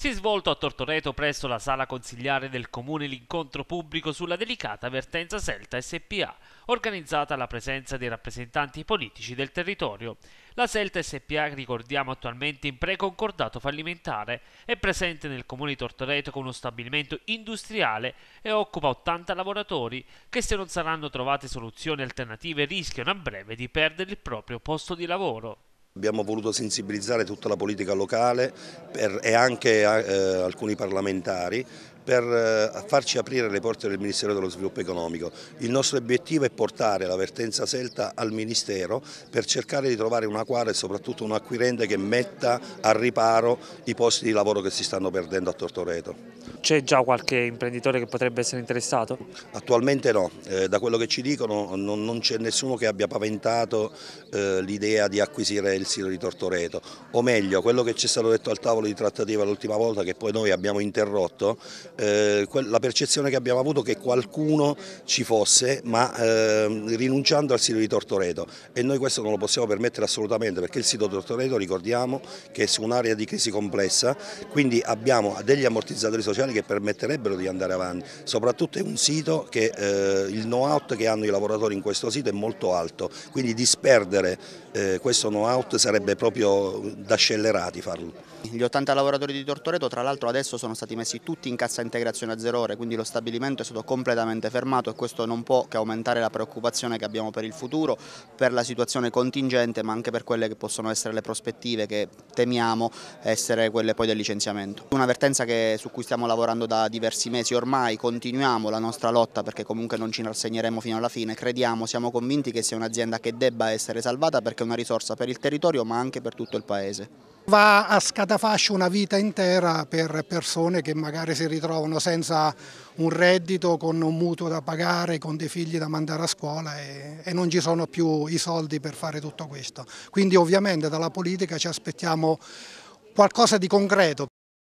Si è svolto a Tortoreto presso la sala consigliare del comune l'incontro pubblico sulla delicata vertenza Selta SPA, organizzata alla presenza dei rappresentanti politici del territorio. La Selta SPA, ricordiamo attualmente in preconcordato fallimentare, è presente nel comune di Tortoreto con uno stabilimento industriale e occupa 80 lavoratori che se non saranno trovate soluzioni alternative rischiano a breve di perdere il proprio posto di lavoro. Abbiamo voluto sensibilizzare tutta la politica locale per, e anche eh, alcuni parlamentari per eh, farci aprire le porte del Ministero dello Sviluppo Economico. Il nostro obiettivo è portare la vertenza Selta al Ministero per cercare di trovare una quale e soprattutto un acquirente che metta al riparo i posti di lavoro che si stanno perdendo a Tortoreto. C'è già qualche imprenditore che potrebbe essere interessato? Attualmente no, eh, da quello che ci dicono non, non c'è nessuno che abbia paventato eh, l'idea di acquisire il sito di Tortoreto, o meglio quello che ci è stato detto al tavolo di trattativa l'ultima volta che poi noi abbiamo interrotto eh, la percezione che abbiamo avuto che qualcuno ci fosse ma ehm, rinunciando al sito di Tortoreto e noi questo non lo possiamo permettere assolutamente perché il sito di Tortoreto ricordiamo che è su un'area di crisi complessa quindi abbiamo degli ammortizzatori sociali che permetterebbero di andare avanti soprattutto è un sito che eh, il know how che hanno i lavoratori in questo sito è molto alto quindi disperdere eh, questo know how sarebbe proprio da scellerati farlo. Gli 80 lavoratori di Tortoreto tra l'altro adesso sono stati messi tutti in cassa integrazione a zero ore, quindi lo stabilimento è stato completamente fermato e questo non può che aumentare la preoccupazione che abbiamo per il futuro, per la situazione contingente ma anche per quelle che possono essere le prospettive che temiamo essere quelle poi del licenziamento. Un'avvertenza su cui stiamo lavorando da diversi mesi ormai, continuiamo la nostra lotta perché comunque non ci rassegneremo fino alla fine, crediamo, siamo convinti che sia un'azienda che debba essere salvata perché è una risorsa per il territorio ma anche per tutto il Paese. Va a scatafascio una vita intera per persone che magari si ritrovano senza un reddito, con un mutuo da pagare, con dei figli da mandare a scuola e, e non ci sono più i soldi per fare tutto questo. Quindi ovviamente dalla politica ci aspettiamo qualcosa di concreto.